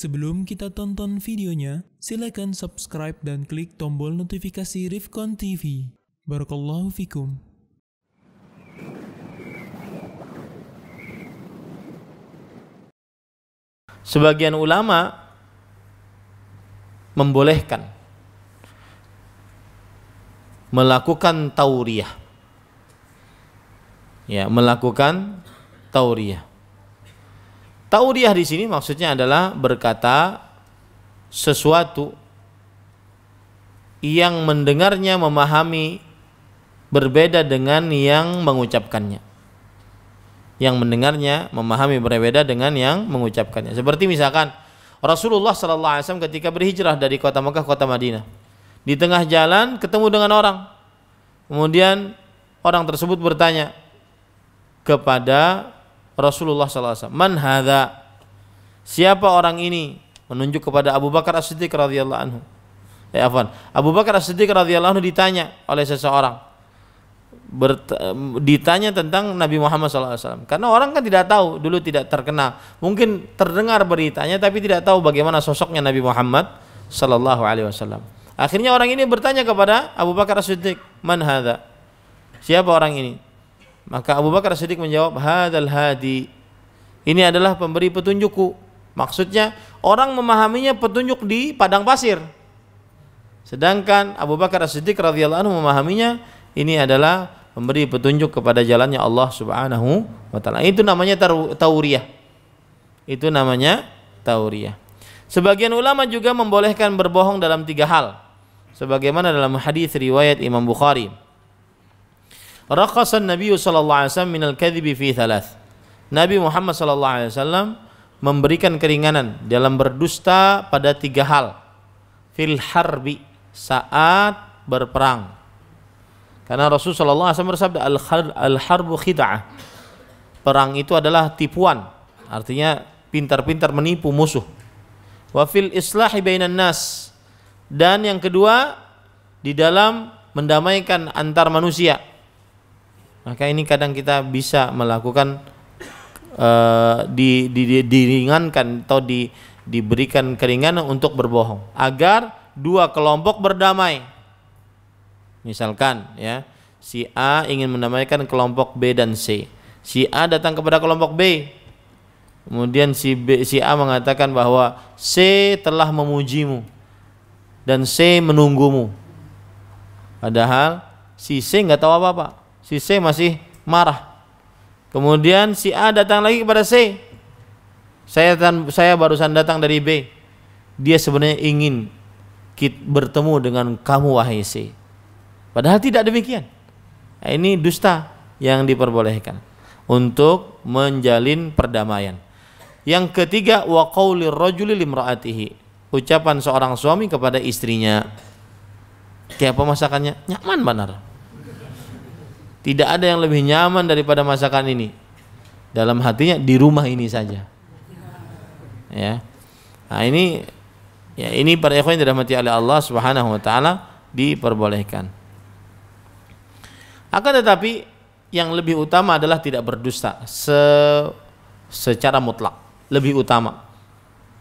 Sebelum kita tonton videonya, silakan subscribe dan klik tombol notifikasi Rifkon TV. Barakallahu fikum. Sebagian ulama membolehkan melakukan tauriah. Ya, melakukan tauriah. Tauriah di sini maksudnya adalah berkata sesuatu yang mendengarnya memahami berbeda dengan yang mengucapkannya. Yang mendengarnya memahami berbeda dengan yang mengucapkannya. Seperti misalkan Rasulullah Sallallahu Alaihi Wasallam ketika berhijrah dari kota Mekah kota Madinah, di tengah jalan ketemu dengan orang, kemudian orang tersebut bertanya kepada Rasulullah SAW. Man hadha? Siapa orang ini? Menunjuk kepada Abu Bakar As-Siddiq radhiyallahu anhu. Ya, eh, afan Abu Bakar As-Siddiq radhiyallahu anhu ditanya oleh seseorang. Bert, ditanya tentang Nabi Muhammad SAW karena orang kan tidak tahu dulu tidak terkenal mungkin terdengar beritanya tapi tidak tahu bagaimana sosoknya Nabi Muhammad SAW akhirnya orang ini bertanya kepada Abu Bakar As-Siddiq man hadha? siapa orang ini maka Abu Bakar Siddiq menjawab, "Hadal hadi." Ini adalah pemberi petunjukku. Maksudnya orang memahaminya petunjuk di padang pasir. Sedangkan Abu Bakar siddiq radhiyallahu anhu memahaminya ini adalah memberi petunjuk kepada jalannya Allah Subhanahu wa taala. Itu namanya tauriyah. Itu namanya tauriyah. Sebagian ulama juga membolehkan berbohong dalam tiga hal. Sebagaimana dalam hadis riwayat Imam Bukhari. Raqasa Nabi sallallahu alaihi wasallam minal kadhibi fi thalath. Nabi Muhammad sallallahu alaihi wasallam memberikan keringanan dalam berdusta pada tiga hal. Fil harbi saat berperang. Karena Rasul sallallahu alaihi wasallam bersabda al harbu khid'ah. Perang itu adalah tipuan. Artinya pintar-pintar menipu musuh. Wa fil islahi bainan nas. Dan yang kedua di dalam mendamaikan antar manusia maka ini kadang kita bisa melakukan uh, di, di, di, diringankan atau di, diberikan keringanan untuk berbohong agar dua kelompok berdamai. Misalkan ya, si A ingin mendamaikan kelompok B dan C. Si A datang kepada kelompok B. Kemudian si B, si A mengatakan bahwa C telah memujimu dan C menunggumu. Padahal si C nggak tahu apa-apa si C masih marah kemudian si A datang lagi kepada C saya saya barusan datang dari B dia sebenarnya ingin bertemu dengan kamu wahai C padahal tidak demikian nah, ini dusta yang diperbolehkan untuk menjalin perdamaian yang ketiga wa qaulir rajuli limraatihi ucapan seorang suami kepada istrinya kayak apa masakannya nyaman benar tidak ada yang lebih nyaman daripada masakan ini. Dalam hatinya di rumah ini saja. Ya. Nah, ini ya ini para ikhwan yang dirahmati oleh Allah Subhanahu wa taala diperbolehkan. Akan tetapi yang lebih utama adalah tidak berdusta se secara mutlak, lebih utama.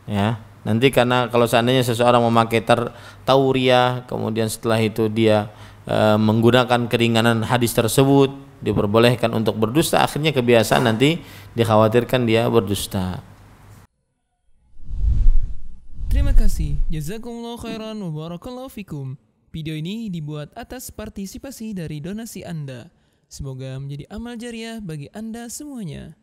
Ya. Nanti karena kalau seandainya seseorang memakai ter tauria, kemudian setelah itu dia e, menggunakan keringanan hadis tersebut diperbolehkan untuk berdusta akhirnya kebiasaan nanti dikhawatirkan dia berdusta Terima kasih Jazakumullah khairan wa barakallahu fikum Video ini dibuat atas partisipasi dari donasi Anda Semoga menjadi amal jariah bagi Anda semuanya